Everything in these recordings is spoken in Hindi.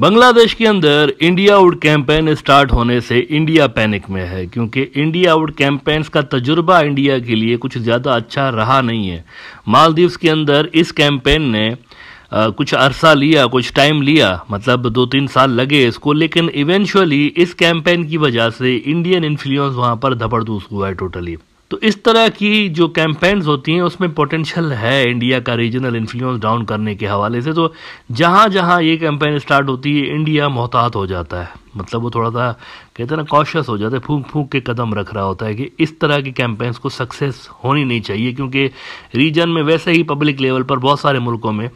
बांग्लादेश के अंदर इंडिया आउट कैंपेन स्टार्ट होने से इंडिया पैनिक में है क्योंकि इंडिया आउट कैंपेन्स का तजुर्बा इंडिया के लिए कुछ ज़्यादा अच्छा रहा नहीं है मालदीव्स के अंदर इस कैंपेन ने आ, कुछ अरसा लिया कुछ टाइम लिया मतलब दो तीन साल लगे इसको लेकिन इवेंचुअली इस कैंपेन की वजह से इंडियन इन्फ्लुएंस वहाँ पर धबड़दूस हुआ है टोटली तो इस तरह की जो कैंपेन्स होती हैं उसमें पोटेंशियल है इंडिया का रीजनल इन्फ्लुएंस डाउन करने के हवाले से तो जहाँ जहाँ ये कैंपेन स्टार्ट होती है इंडिया मोहतात हो जाता है मतलब वो थोड़ा सा कहते हैं ना कॉशियस हो जाते फूंक फूंक के कदम रख रहा होता है कि इस तरह की कैंपेन्स को सक्सेस होनी नहीं चाहिए क्योंकि रीजन में वैसे ही पब्लिक लेवल पर बहुत सारे मुल्कों में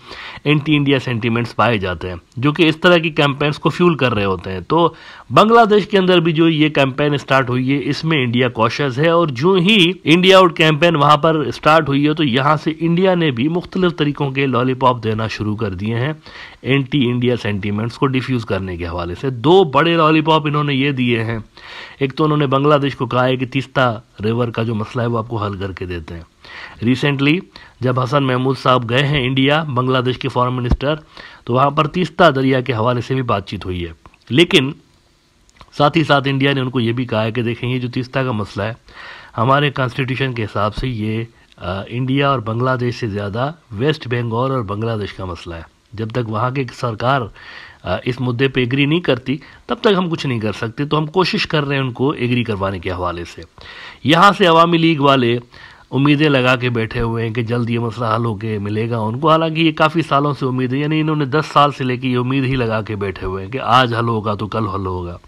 एंटी इंडिया सेंटीमेंट्स पाए जाते हैं जो कि इस तरह की कैंपेन्स को फ्यूल कर रहे होते हैं तो बांग्लादेश के अंदर भी जो ये कैंपेन स्टार्ट हुई है इसमें इंडिया कॉशियस है और जो ही इंडिया आउट कैंपेन वहाँ पर स्टार्ट हुई है तो यहाँ से इंडिया ने भी मुख्तलिफ तरीकों के लॉलीपॉप देना शुरू कर दिए हैं एंटी इंडिया सेंटीमेंट्स को डिफ्यूज़ करने के हवाले से दो बड़े लॉलीपॉप इन्होंने ये दिए हैं एक तो उन्होंने बांग्लादेश को कहा है कि तीस्ता रिवर का जो मसला है वो आपको हल करके देते हैं रिसेंटली जब हसन महमूद साहब गए हैं इंडिया बांग्लादेश के फॉरन मिनिस्टर तो वहाँ पर तीस्ता दरिया के हवाले से भी बातचीत हुई है लेकिन साथ ही साथ इंडिया ने उनको ये भी कहा है कि देखें ये जो तीस्ता का मसला है हमारे कॉन्स्टिट्यूशन के हिसाब से ये आ, इंडिया और बांग्लादेश से ज़्यादा वेस्ट बंगाल और बांग्लादेश का मसला है जब तक वहाँ की सरकार इस मुद्दे पे एग्री नहीं करती तब तक हम कुछ नहीं कर सकते तो हम कोशिश कर रहे हैं उनको एग्री करवाने के हवाले से यहाँ से अवामी लीग वाले उम्मीदें लगा के बैठे हुए हैं कि जल्द ये मसला हल होके मिलेगा उनको हालांकि ये काफ़ी सालों से उम्मीद है यानी इन्होंने 10 साल से लेके ये उम्मीद ही लगा के बैठे हुए हैं कि आज हल होगा तो कल हल होगा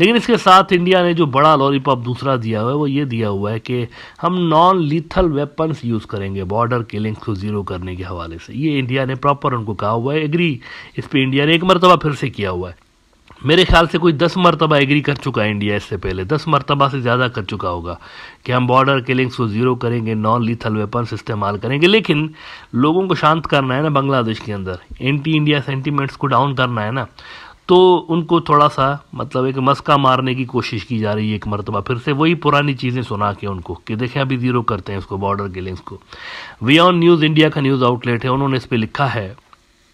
लेकिन इसके साथ इंडिया ने जो बड़ा लॉलीपॉप दूसरा दिया हुआ है वो ये दिया हुआ है कि हम नॉन लीथल वेपन्स यूज़ करेंगे बॉर्डर लिंक को ज़ीरो करने के हवाले से ये इंडिया ने प्रॉपर उनको कहा हुआ है एग्री इस पर इंडिया ने एक मरतबा फिर से किया हुआ है मेरे ख्याल से कोई दस मरतबा एग्री कर चुका है इंडिया इससे पहले दस मरतबा से ज़्यादा कर चुका होगा कि हम बॉर्डर किलिंग्स को ज़ीरो करेंगे नॉन लीथल वेपन्स इस्तेमाल करेंगे लेकिन लोगों को शांत करना है ना बांग्लादेश के अंदर एंटी इंडिया सेंटीमेंट्स को डाउन करना है ना तो उनको थोड़ा सा मतलब एक मस्का मारने की कोशिश की जा रही है एक मरतबा फिर से वही पुरानी चीज़ें सुना के उनको कि देखें अभी ज़ीरो करते हैं उसको बॉर्डर किलिंग्स को वी ऑन न्यूज़ इंडिया का न्यूज़ आउटलेट है उन्होंने इस पर लिखा है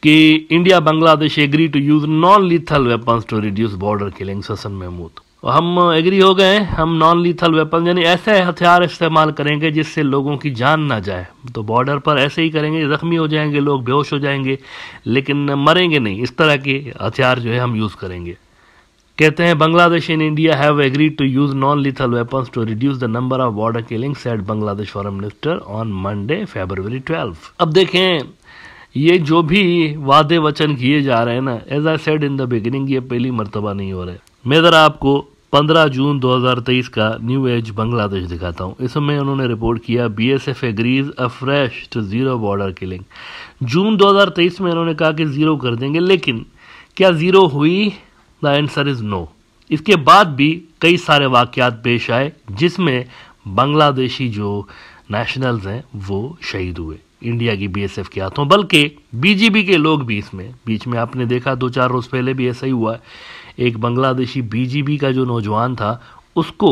कि India Bangladesh agree to use non lethal weapons to reduce border killing Hasan Mahmud हम एग्री हो गए हम नॉन लीथल वेपन यानी ऐसे हथियार इस्तेमाल करेंगे जिससे लोगों की जान ना जाए तो बॉर्डर पर ऐसे ही करेंगे जख्मी हो जाएंगे लोग बेहोश हो जाएंगे लेकिन मरेंगे नहीं इस तरह के हथियार जो है हम यूज़ करेंगे कहते हैं Bangladesh and India have agree to use non lethal weapons to reduce the number of border killings at Bangladesh foreign minister on Monday February twelve अब देखें ये जो भी वादे वचन किए जा रहे हैं ना as I said in the beginning ये पहली मरतबा नहीं हो रहा है मैं ज़रा आपको 15 जून 2023 का न्यू एज बांग्लादेश दिखाता हूँ इसमें उन्होंने रिपोर्ट किया B S F agrees afresh to zero border killing June 2023 में उन्होंने कहा कि ज़ीरो कर देंगे लेकिन क्या ज़ीरो हुई द आंसर इज़ नो इसके बाद भी कई सारे वाक़ात पेश आए जिसमें बांग्लादेशी जो नेशनल्स हैं वो शहीद हुए इंडिया की बीएसएफ के हाथों बल्कि बीजीबी के लोग भी इसमें बीच में आपने देखा दो चार रोज़ पहले भी ऐसा ही हुआ एक बांग्लादेशी बीजीबी का जो नौजवान था उसको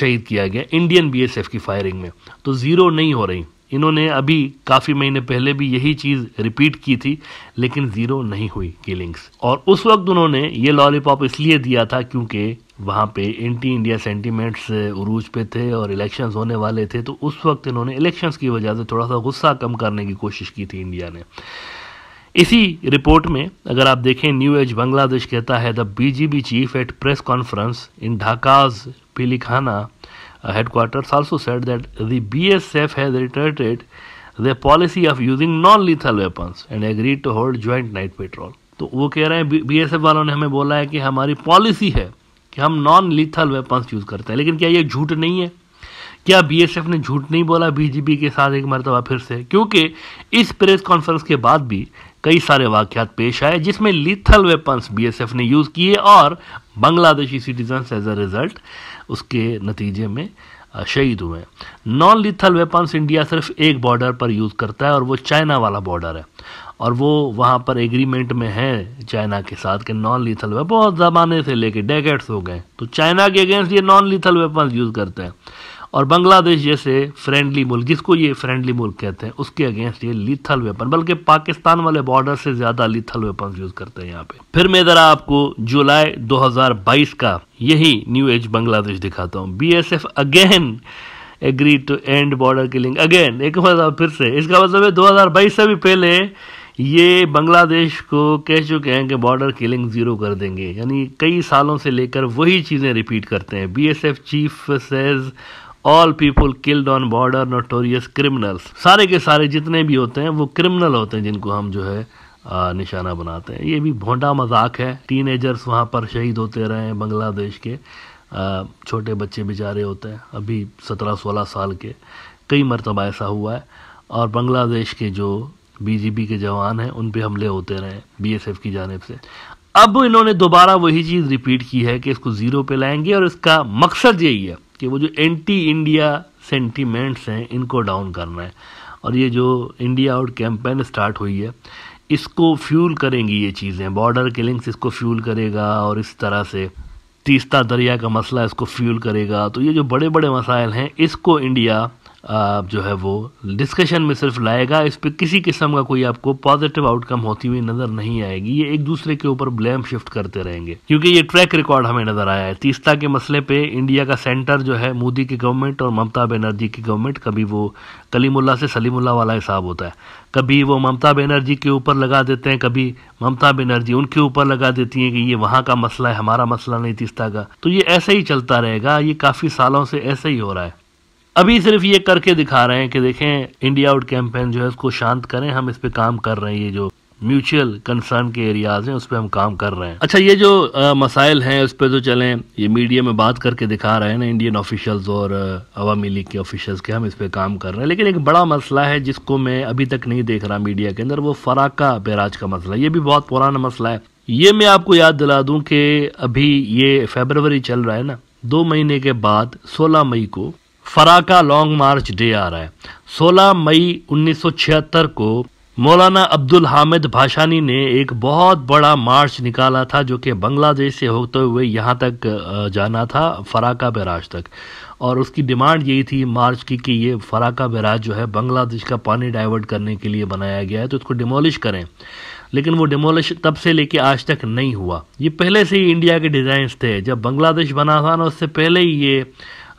शहीद किया गया इंडियन बीएसएफ की फायरिंग में तो ज़ीरो नहीं हो रही इन्होंने अभी काफ़ी महीने पहले भी यही चीज़ रिपीट की थी लेकिन ज़ीरो नहीं हुई किलिंग्स और उस वक्त उन्होंने ये लॉलीपॉप इसलिए दिया था क्योंकि वहाँ पे एंटी इंडिया सेंटीमेंट्स उरूज पे थे और इलेक्शंस होने वाले थे तो उस वक्त इन्होंने इलेक्शंस की वजह से थोड़ा सा गुस्सा कम करने की कोशिश की थी इंडिया ने इसी रिपोर्ट में अगर आप देखें न्यू एज बांग्लादेश कहता है the BGB chief at press conference in Dhaka's Pilkhana headquarters that the B S F has reiterated the policy of using non lethal weapons and agreed to hold joint night patrol तो वो कह रहे हैं बीएसएफ वालों ने हमें बोला है कि हमारी पॉलिसी है कि हम नॉन लीथल वेपन्स यूज़ करते हैं लेकिन क्या ये झूठ नहीं है क्या बीएसएफ ने झूठ नहीं बोला बीजेपी के साथ एक मरतबा फिर से क्योंकि इस प्रेस कॉन्फ्रेंस के बाद भी कई सारे वाक्यात पेश आए जिसमें लिथल वेपन्स बीएसएफ ने यूज़ किए और Bangladeshi citizens as a result उसके नतीजे में शहीद हुए नॉन लिथल वेपन्स इंडिया सिर्फ एक बॉर्डर पर यूज़ करता है और वो चाइना वाला बॉर्डर है और वो वहाँ पर एग्रीमेंट में है चाइना के साथ कि नॉन लीथल वेपन बहुत ज़माने से लेके डेकेट्स हो गए तो चाइना के अगेंस्ट ये नॉन लीथल वेपन्स यूज़ करते हैं और बांग्लादेश जैसे फ्रेंडली मुल्क जिसको ये फ्रेंडली मुल्क कहते हैं उसके अगेंस्ट ये लीथल वेपन बल्कि पाकिस्तान वाले बॉर्डर से ज़्यादा लीथल वेपन यूज़ करते हैं यहाँ पे फिर मैं ज़रा आपको जुलाई 2022 का यही न्यू एज बांग्लादेश दिखाता हूँ be again agree to end border killing again एक मतलब फिर से इसका मतलब है 2022 से भी पहले ये बांग्लादेश को कह चुके हैं कि बॉर्डर किलिंग ज़ीरो कर देंगे यानी कई सालों से लेकर वही चीज़ें रिपीट करते हैं BSF chief says all people killed on border notorious criminals सारे के सारे जितने भी होते हैं वो क्रिमिनल होते हैं जिनको हम जो है आ, निशाना बनाते हैं ये भी भोंडा मजाक है टीन एजर्स वहाँ पर शहीद होते रहे हैं बांग्लादेश के आ, छोटे बच्चे बेचारे होते हैं अभी सत्रह सोलह साल के कई मरतबा ऐसा हुआ है और बांग्लादेश के जो बीजेपी के जवान हैं उन पे हमले होते रहे बीएसएफ की जानब से अब इन्होंने दोबारा वही चीज़ रिपीट की है कि इसको ज़ीरो पे लाएंगे और इसका मकसद यही है कि वो जो एंटी इंडिया सेंटीमेंट्स हैं इनको डाउन करना है और ये जो इंडिया आउट कैंपेन स्टार्ट हुई है इसको फ्यूल करेंगी ये चीज़ें बॉर्डर किलिंग्स इसको फ्यूल करेगा और इस तरह से तीस्ता दरिया का मसला इसको फ्यूल करेगा तो ये जो बड़े बड़े मसाइल हैं इसको इंडिया जो है वो डिस्कशन में सिर्फ लाएगा इस पर किसी किस्म का कोई आपको पॉजिटिव आउटकम होती हुई नज़र नहीं आएगी ये एक दूसरे के ऊपर ब्लेम शिफ्ट करते रहेंगे क्योंकि ये ट्रैक रिकॉर्ड हमें नज़र आया है तीस्ता के मसले पे इंडिया का सेंटर जो है मोदी की गवर्नमेंट और ममता बनर्जी की गवर्नमेंट कभी वो कलीमुल्ला से सलीमुल्ला वाला हिसाब होता है कभी वो ममता बनर्जी के ऊपर लगा देते हैं कभी ममता बनर्जी उनके ऊपर लगा देती हैं कि ये वहाँ का मसला है हमारा मसला नहीं तीस्ता का तो ये ऐसे ही चलता रहेगा ये काफ़ी सालों से ऐसे ही हो रहा है अभी सिर्फ ये करके दिखा रहे हैं कि देखें इंडिया आउट कैंपेन जो है उसको शांत करें हम इस पर काम कर रहे हैं ये जो म्यूचुअल कंसर्न के एरियाज हैं उस पर हम काम कर रहे हैं अच्छा ये जो आ, मसाइल हैं उस पर तो चलें ये मीडिया में बात करके दिखा रहे हैं ना इंडियन ऑफिशल्स और अवामी लीग के ऑफिशल्स के हम इस पर काम कर रहे हैं लेकिन एक बड़ा मसला है जिसको मैं अभी तक नहीं देख रहा मीडिया के अंदर वो फराका बैराज का मसला ये भी बहुत पुराना मसला है ये मैं आपको याद दिला दूं कि अभी ये फेबरवरी चल रहा है ना दो महीने के बाद 16 मई को फरा का लॉन्ग मार्च डे आ रहा है 16 मई 1976 को मौलाना अब्दुल हामिद भाषानी ने एक बहुत बड़ा मार्च निकाला था जो कि बांग्लादेश से होते हुए यहाँ तक जाना था फराका बैराज तक और उसकी डिमांड यही थी मार्च की कि ये फराका बैराज जो है बांग्लादेश का पानी डाइवर्ट करने के लिए बनाया गया है तो उसको डिमोलिश करें लेकिन वो डिमोलिश तब से लेके आज तक नहीं हुआ ये पहले से ही इंडिया के डिज़ाइंस थे जब बांग्लादेश बना था ना उससे पहले ही ये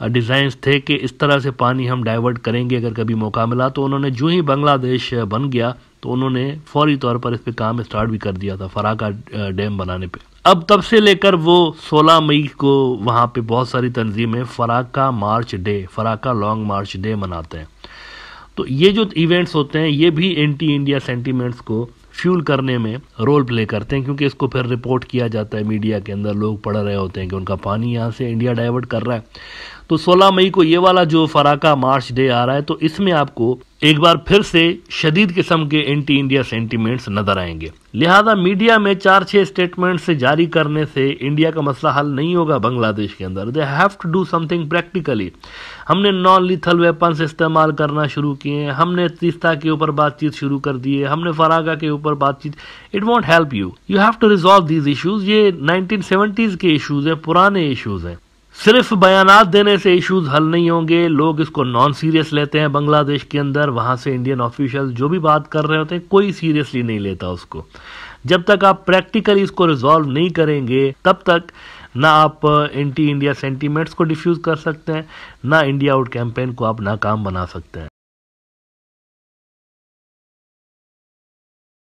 डिज़ाइंस थे कि इस तरह से पानी हम डाइवर्ट करेंगे अगर कभी मौका मिला तो उन्होंने जो ही बांग्लादेश बन गया तो उन्होंने फौरी तौर पर इस पर काम स्टार्ट भी कर दिया था फराका डैम बनाने पर अब तब से लेकर वो 16 मई को वहाँ पे बहुत सारी तनजीमें Farakka march day Farakka long march day मनाते हैं तो ये जो इवेंट्स होते हैं ये भी एंटी इंडिया सेंटीमेंट्स को फ्यूल करने में रोल प्ले करते हैं क्योंकि इसको फिर रिपोर्ट किया जाता है मीडिया के अंदर लोग पढ़ रहे होते हैं कि उनका पानी यहाँ से इंडिया डाइवर्ट कर रहा है तो 16 मई को ये वाला जो फराका मार्च डे आ रहा है तो इसमें आपको एक बार फिर से शदीद किस्म के एंटी इंडिया सेंटीमेंट्स नजर आएंगे लिहाजा मीडिया में चार छह स्टेटमेंट से जारी करने से इंडिया का मसला हल नहीं होगा बांग्लादेश के अंदर they have to do something practically हमने नॉन लिथल वेपन्स इस्तेमाल करना शुरू किए हैं हमने तीस्ता के ऊपर बातचीत शुरू कर दी है हमने फरागा के ऊपर बातचीत it won't help you you have to resolve these issues ये नाइनटीन के इशूज है पुराने इशूज हैं सिर्फ बयान देने से इश्यूज हल नहीं होंगे लोग इसको नॉन सीरियस लेते हैं बांग्लादेश के अंदर वहाँ से इंडियन ऑफिशियल जो भी बात कर रहे होते हैं कोई सीरियसली नहीं लेता उसको जब तक आप प्रैक्टिकली इसको रिजॉल्व नहीं करेंगे तब तक ना आप एंटी इंडिया सेंटीमेंट्स को डिफ्यूज़ कर सकते हैं ना इंडिया आउट कैंपेन को आप नाकाम बना सकते हैं